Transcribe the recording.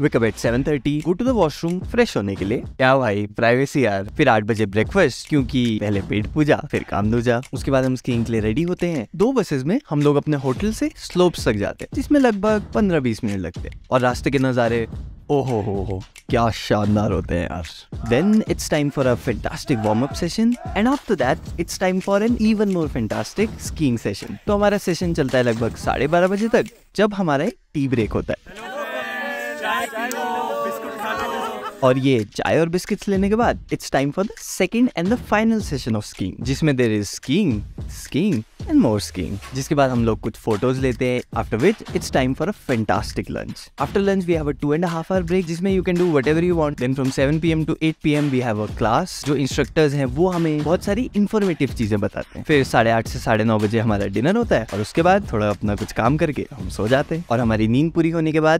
wake up at seven thirty go to washroom fresh होने के लिए या भाई प्राइवेसी यार फिर आठ बजे ब्रेकफास्ट क्योंकि पहले पेट पूजा फिर काम दूजा उसके बाद हम स्कीइंग के लिए रेडी होते हैं दो बसेस में हम लोग अपने होटल से स्लोप्स तक जाते हैं जिसमें लगभग पंद्रह बीस मिनट लगते हैं और रास्ते के नज़ारे ओहो हो हो क्या शानदार होते हैं यार then it's time for a fantastic warm up session and after that it's time for an even more fantastic skiing session तो हमारा सेशन चलता है लगभग साढ़े बारह बजे तक जब हमारा टी ब्रेक होता है और ये चाय और बिस्किट्स लेने के बाद it's time for the second and the final session of skiing जिसमें there is skiing skiing and more skiing जिसके बाद हम लोग कुछ फोटोज लेते हैं after which it's time for a fantastic lunch after lunch we have a two and half hour break जिसमें you can do whatever you want then from seven P M to eight P M we have a class जो instructors हैं वो हमें बहुत सारी informative चीजें बताते हैं फिर साढ़े आठ से साढ़े नौ बजे हमारा डिनर होता है और उसके बाद थोड़ा अपना कुछ काम करके हम सो जाते हैं और हमारी नींद पूरी होने के बाद